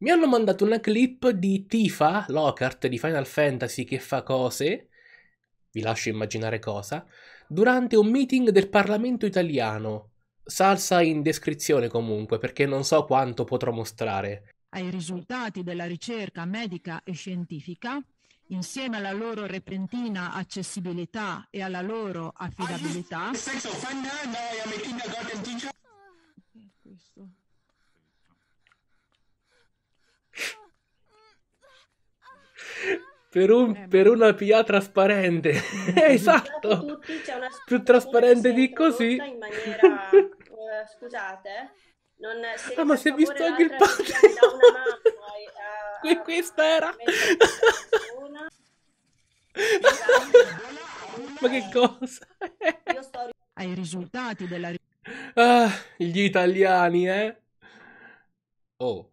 Mi hanno mandato una clip di Tifa Lockhart di Final Fantasy che fa cose, vi lascio immaginare cosa, durante un meeting del Parlamento italiano. Salsa in descrizione comunque, perché non so quanto potrò mostrare. Ai risultati della ricerca medica e scientifica, insieme alla loro repentina accessibilità e alla loro affidabilità. Questo. per, un, eh, per una PA trasparente. esatto. Tutti, Più trasparente di così. In maniera, uh, scusate. Non, ah, ma si è visto anche il padre. Eh, e questa era. ma che cosa? ai risultati della... Ah, gli italiani, eh? Oh.